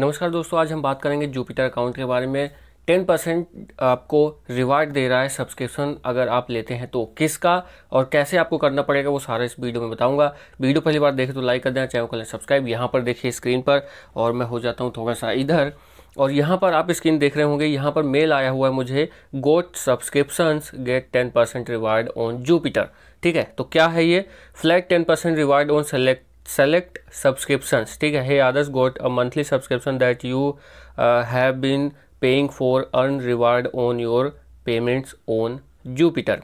नमस्कार दोस्तों आज हम बात करेंगे जुपिटर अकाउंट के बारे में टेन परसेंट आपको रिवार्ड दे रहा है सब्सक्रिप्शन अगर आप लेते हैं तो किसका और कैसे आपको करना पड़ेगा वो सारा इस वीडियो में बताऊंगा वीडियो पहली बार देखें तो लाइक कर देना चैनल को सब्सक्राइब यहाँ पर देखिए स्क्रीन पर और मैं हो जाता हूँ थोड़ा सा इधर और यहाँ पर आप स्क्रीन देख रहे होंगे यहाँ पर मेल आया हुआ है मुझे got subscription get ten percent reward on Jupiter ठीक है तो क्या है ये flat ten percent reward on select select subscriptions ठीक है hey others got a monthly subscription that you uh, have been paying for earn reward on your payments on Jupiter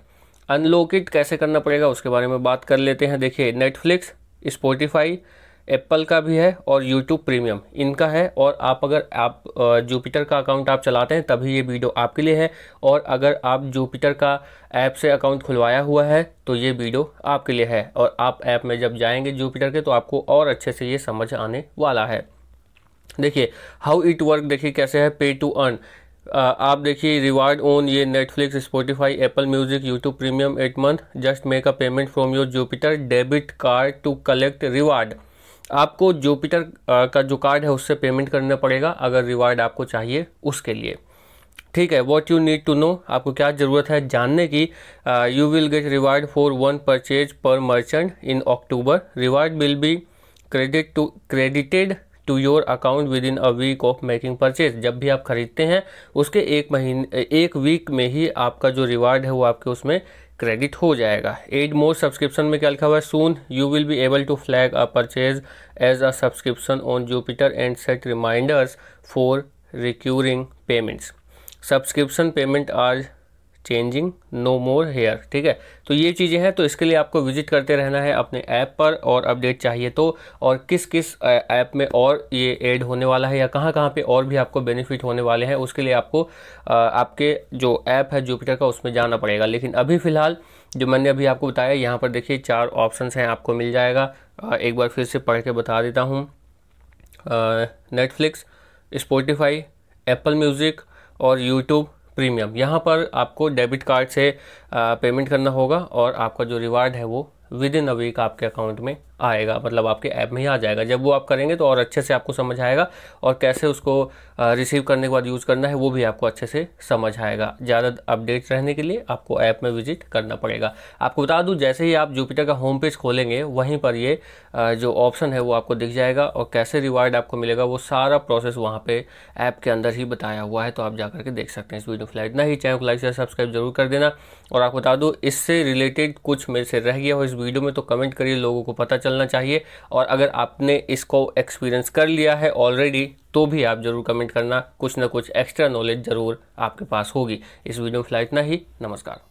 unlock it कैसे करना पड़ेगा उसके बारे में बात कर लेते हैं देखिए netflix spotify एप्पल का भी है और यूट्यूब प्रीमियम इनका है और आप अगर आप जुपिटर का अकाउंट आप चलाते हैं तभी ये वीडियो आपके लिए है और अगर आप जुपिटर का ऐप से अकाउंट खुलवाया हुआ है तो ये वीडियो आपके लिए है और आप ऐप में जब जाएंगे जुपिटर के तो आपको और अच्छे से ये समझ आने वाला है देखिए हाउ इट वर्क देखिए कैसे है पे टू अर्न आप देखिए रिवार्ड ओन ये Netflix Spotify Apple music YouTube premium at month just make a payment from your Jupiter debit card to collect reward आपको जुपिटर का जो कार्ड है उससे पेमेंट करना पड़ेगा अगर रिवार्ड आपको चाहिए उसके लिए ठीक है what you need to know आपको क्या ज़रूरत है जानने की you will get reward for one purchase पर merchant in October reward will be credit to credited to your account within a week of making purchase जब भी आप खरीदते हैं उसके एक महीने एक वीक में ही आपका जो रिवार्ड है वो आपके उसमें क्रेडिट हो जाएगा एड मोर सब्सक्रिप्शन में क्या लिखा हुआ है soon you will be able to flag a purchase as a subscription on Jupiter and set reminders for recurring payments subscription payment are changing no more here ठीक है तो ये चीज़ें हैं तो इसके लिए आपको विजिट करते रहना है अपने ऐप पर और अपडेट चाहिए तो और किस किस ऐप में और ये ऐड होने वाला है या कहाँ कहाँ पे और भी आपको बेनिफिट होने वाले हैं उसके लिए आपको आपके जो ऐप है जुपिटर का उसमें जाना पड़ेगा लेकिन अभी फ़िलहाल जो मैंने अभी आपको बताया यहाँ पर देखिए चार ऑप्शन हैं आपको मिल जाएगा एक बार फिर से पढ़ के बता देता हूँ नेटफ्लिक्स स्पोटिफाई एप्पल म्यूज़िक और यूट्यूब प्रीमियम यहाँ पर आपको डेबिट कार्ड से पेमेंट करना होगा और आपका जो रिवार्ड है वो विद इन अ वीक आपके अकाउंट में आएगा मतलब आपके ऐप में ही आ जाएगा जब वो आप करेंगे तो और अच्छे से आपको समझ आएगा और कैसे उसको रिसीव करने के बाद यूज़ करना है वो भी आपको अच्छे से समझ आएगा ज़्यादा अपडेट रहने के लिए आपको ऐप में विजिट करना पड़ेगा आपको बता दूँ जैसे ही आप जुपिटर का होम पेज खोलेंगे वहीं पर ये जो ऑप्शन है वो आपको दिख जाएगा और कैसे रिवार्ड आपको मिलेगा वो सारा प्रोसेस वहाँ पर ऐप के अंदर ही बताया हुआ है तो आप जा करके देख सकते हैं इस वीडियो फिलहाल इतना ही चैनल को लाइक शेयर सब्सक्राइब जरूर कर देना और आपको बता दूँ इससे रिलेटेड कुछ मेरे से रह गया हो इस वीडियो में तो कमेंट करिए लोगों को पता चल निकलना चाहिए और अगर आपने इसको एक्सपीरियंस कर लिया है ऑलरेडी तो भी आप ज़रूर कमेंट करना कुछ ना कुछ एक्स्ट्रा नॉलेज ज़रूर आपके पास होगी इस वीडियो में फिलहाल इतना ही नमस्कार